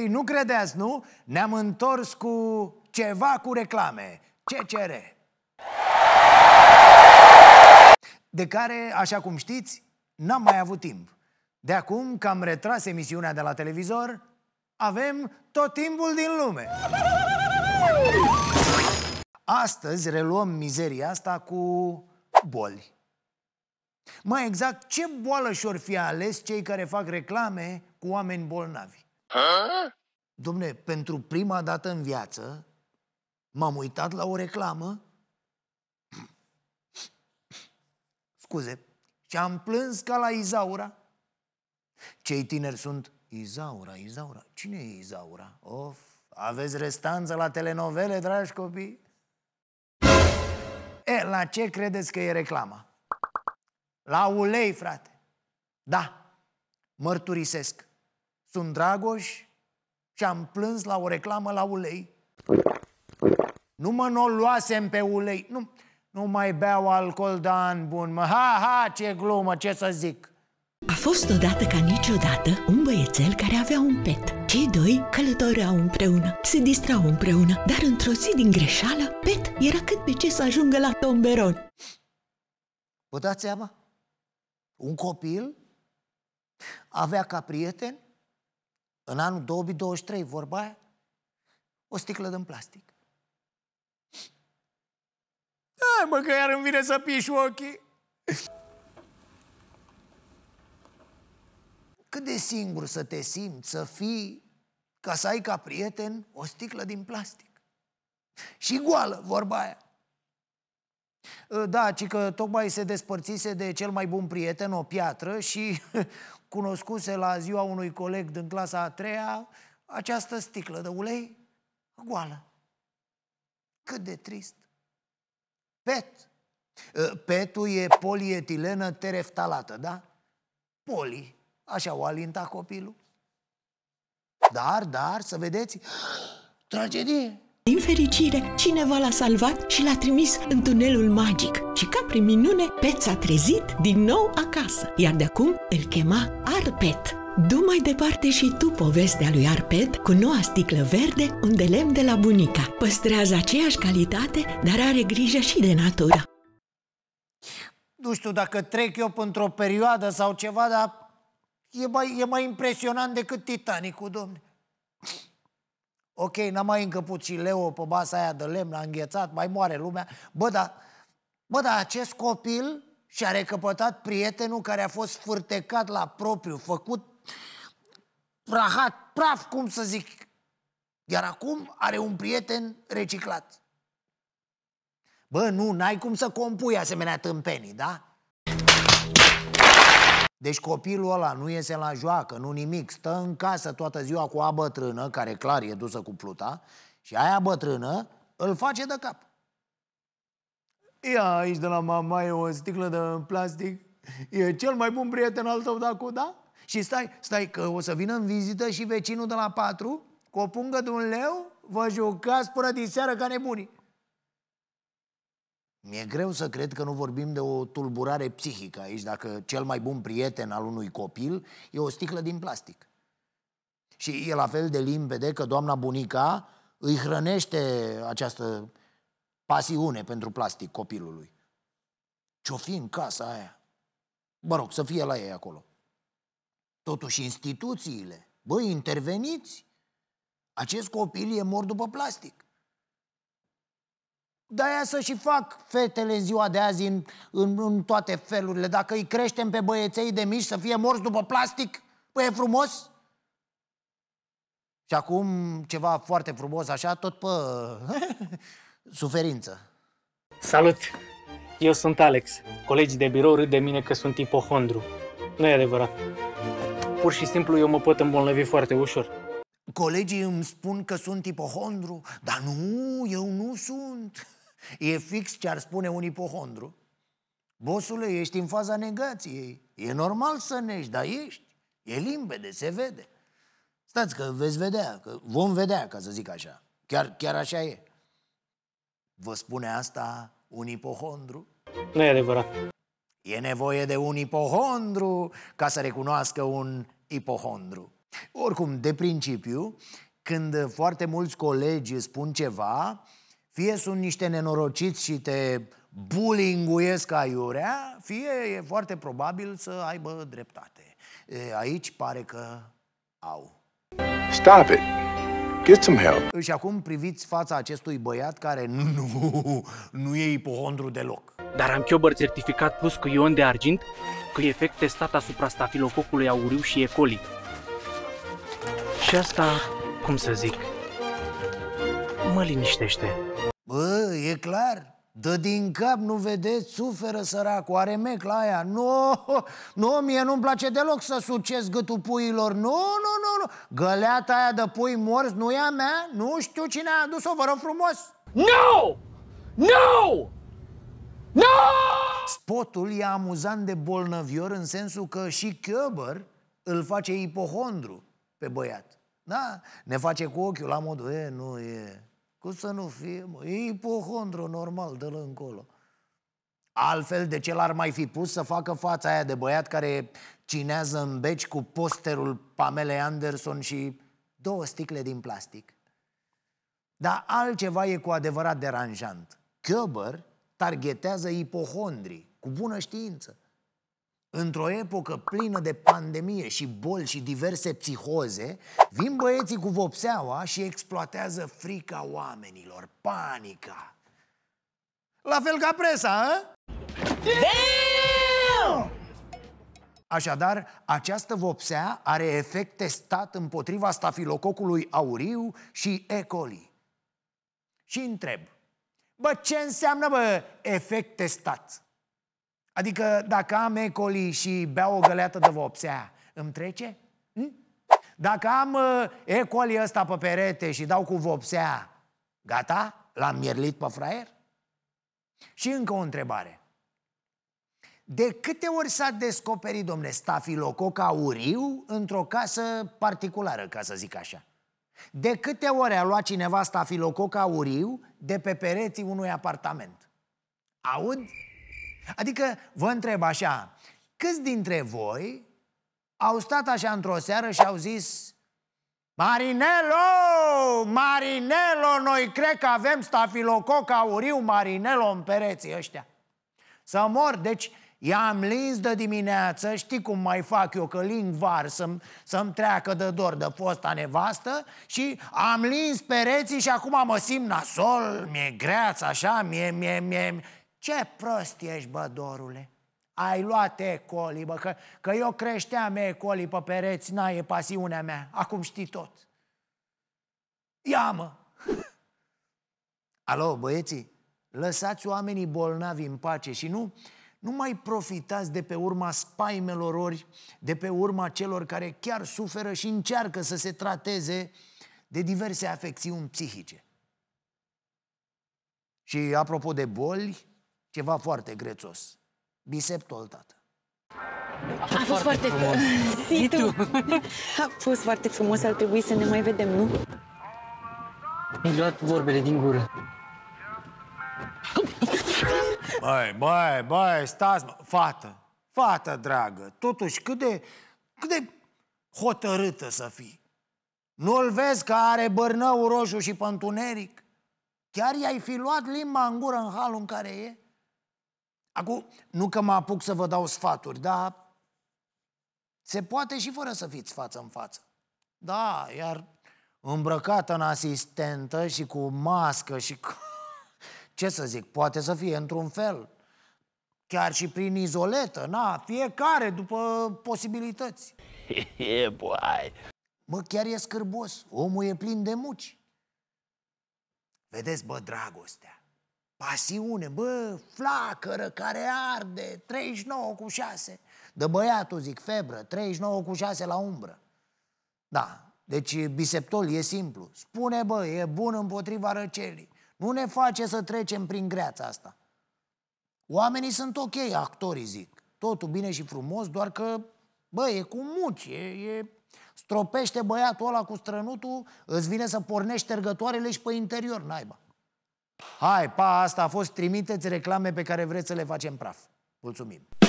ei nu credeți, nu? Ne-am întors cu ceva cu reclame. ce cere? De care, așa cum știți, n-am mai avut timp. De acum că am retras emisiunea de la televizor, avem tot timpul din lume. Astăzi reluăm mizeria asta cu boli. Mai exact, ce boală și-or fi ales cei care fac reclame cu oameni bolnavi? Ha? Dom'le, pentru prima dată în viață m-am uitat la o reclamă scuze, și am plâns ca la Izaura. Cei tineri sunt Izaura, Izaura. Cine e Izaura? Of, aveți restanță la telenovele, dragi copii? E, la ce credeți că e reclama? La ulei, frate. Da, mărturisesc. Sunt Dragoș și am plâns la o reclamă la ulei. Nu mă nu luasem pe ulei. Nu, nu mai beau alcool de an bun, mă. Ha, ha, ce glumă, ce să zic. A fost odată ca niciodată un băiețel care avea un pet. Cei doi călătoreau împreună, se distrau împreună, dar într-o zi din greșeală, pet era cât pe ce să ajungă la tomberon. Vă dați seama? Un copil avea ca prieten în anul 2023, vorba aia, o sticlă din plastic. Hai mă, că iar îmi vine să piși ochii. Cât de singur să te simți, să fii, ca să ai ca prieten o sticlă din plastic. Și goală, vorba aia. Ă, da, ci că tocmai se despărțise de cel mai bun prieten, o piatră, și cunoscuse la ziua unui coleg din clasa a treia această sticlă de ulei goală. Cât de trist. Pet. Ă, petul e polietilenă tereftalată, da? Poli. Așa o alinta copilul. Dar, dar, să vedeți, tragedie. Din fericire, cineva l-a salvat și l-a trimis în tunelul magic și ca prin minune, Pet s-a trezit din nou acasă, iar de acum îl chema Arpet. Du mai departe și tu povestea lui Arpet cu noua sticlă verde, un de lemn de la bunica. Păstrează aceeași calitate, dar are grijă și de natură. Nu știu dacă trec eu într-o perioadă sau ceva, dar e mai, e mai impresionant decât Titanicul, domne ok, n-am mai încăput și leu pe masa aia de lemn, l-a înghețat, mai moare lumea. Bă, dar, bă, da, acest copil și-a recăpătat prietenul care a fost furtecat la propriu, făcut prahat, praf, cum să zic. Iar acum are un prieten reciclat. Bă, nu, n-ai cum să compui asemenea tâmpenii, da? Deci copilul ăla nu iese la joacă, nu nimic, stă în casă toată ziua cu a bătrână, care clar e dusă cu pluta, și aia bătrână îl face de cap. Ia aici de la mama e o sticlă de plastic, e cel mai bun prieten al tău dacă da? Și stai, stai că o să vină în vizită și vecinul de la patru, cu o pungă de un leu, vă jucați până din seară ca nebunii. Mi-e greu să cred că nu vorbim de o tulburare psihică aici, dacă cel mai bun prieten al unui copil e o sticlă din plastic. Și e la fel de limpede că doamna bunica îi hrănește această pasiune pentru plastic copilului. Ce-o fi în casa aia? Mă rog, să fie la ei acolo. Totuși instituțiile, băi, interveniți. Acest copil e mor după plastic. De-aia să și fac fetele în ziua de azi în, în, în toate felurile. Dacă îi creștem pe băieței de mici să fie morți după plastic, păi e frumos? Și acum ceva foarte frumos așa, tot pe suferință. Salut! Eu sunt Alex. Colegii de birou râd de mine că sunt ipohondru. Nu e adevărat. Pur și simplu eu mă pot îmbolnăvi foarte ușor. Colegii îmi spun că sunt ipohondru, dar nu, eu nu sunt. E fix ce ar spune un ipohondru. Bosule, ești în faza negației. E normal să nești, dar ești. E limpede, se vede. Stați că veți vedea, că vom vedea, ca să zic așa. Chiar, chiar așa e. Vă spune asta un ipohondru? Nu e adevărat. E nevoie de un ipohondru ca să recunoască un ipohondru. Oricum, de principiu, când foarte mulți colegi spun ceva, fie sunt niște nenorociți și te bullyinguiesc aiurea, fie e foarte probabil să aibă dreptate. Aici pare că au. Stop it! Get some help! Și acum priviți fața acestui băiat care nu, nu e ipohondru deloc. Dar am chiobăr certificat plus cu ion de argint, cu efect testat asupra stafilococului auriu și E. Și asta, cum să zic, mă liniștește. Bă, e clar, dă din cap, nu vedeți, suferă săracul, are mecla aia. Nu, nu, mie nu-mi place deloc să suces gâtul puiilor. Nu, nu, nu, nu. Găleata aia de pui morți nu e a mea, nu știu cine a adus-o, vă rog frumos. Nu! Nu! Nu! Spotul e amuzant de bolnăvior în sensul că și Chiober îl face ipohondru pe băiat. Da? Ne face cu ochiul la modul, e, nu, e, cum să nu fie, mă? E ipohondru normal de la încolo. Altfel, de ce l-ar mai fi pus să facă fața aia de băiat care cinează în beci cu posterul Pamela Anderson și două sticle din plastic? Dar altceva e cu adevărat deranjant. Köber targetează ipohondrii, cu bună știință. Într-o epocă plină de pandemie și boli și diverse psihoze, vin băieții cu vopseaua și exploatează frica oamenilor, panica. La fel ca presa, hă? Damn! Așadar, această vopsea are efecte stat împotriva stafilococului auriu și E. coli. Și întreb, bă, ce înseamnă, bă, efecte stat? Adică dacă am ecoli și beau o găleată de vopsea, îmi trece? Hm? Dacă am uh, ecoli ăsta pe perete și dau cu vopsea, gata? L-am mierlit pe fraier? Și încă o întrebare. De câte ori s-a descoperit, domne, stafilococ auriu într-o casă particulară, ca să zic așa? De câte ori a luat cineva stafilococ auriu de pe pereții unui apartament? Aud? Adică vă întreb așa, câți dintre voi au stat așa într-o seară și au zis Marinelo, Marinelo, noi cred că avem stafilococ auriu Marinelo în pereții ăștia. Să mor, deci i-am lins de dimineață, știi cum mai fac eu, că ling var să-mi, să-mi treacă de dor de fosta nevastă și am lins pereții și acum mă simt nasol, mi-e greață așa, mi-e, mi-e, mi-e, ce prost ești, bă, dorule! Ai luat ecoli, bă, că, că eu creșteam ecoli pe pereți, n e pasiunea mea, acum știi tot. Ia, mă! Alo, băieții, lăsați oamenii bolnavi în pace și nu, nu mai profitați de pe urma spaimelor ori, de pe urma celor care chiar suferă și încearcă să se trateze de diverse afecțiuni psihice. Și apropo de boli, ceva foarte grețos. Biseptol, tată. A fost, a fost foarte, foarte frumos. Situ. A fost foarte frumos, ar trebui să ne mai vedem, nu? Mi-ai luat vorbele din gură. Băi, băi, băi, stați, mă. fată, fată dragă, totuși cât de, cât de hotărâtă să fii. Nu-l vezi că are bârnău roșu și pântuneric? Chiar i-ai fi luat limba în gură în halul în care e? Acum, nu că mă apuc să vă dau sfaturi, dar se poate și fără să fiți față în față. Da, iar îmbrăcată în asistentă și cu mască și cu... Ce să zic, poate să fie într-un fel. Chiar și prin izoletă, na, fiecare după posibilități. E, boai! Mă, chiar e scârbos, omul e plin de muci. Vedeți, bă, dragostea Pasiune, bă, flacără care arde, 39 cu 6. De băiatul, zic, febră, 39 cu 6 la umbră. Da, deci biseptol e simplu. Spune, bă, e bun împotriva răcelii. Nu ne face să trecem prin greața asta. Oamenii sunt ok, actorii zic. Totul bine și frumos, doar că, bă, e cu muci, e, e... Stropește băiatul ăla cu strănutul, îți vine să pornești ștergătoarele și pe interior, naiba. Hai, pa, asta a fost, trimiteți reclame pe care vreți să le facem praf. Mulțumim!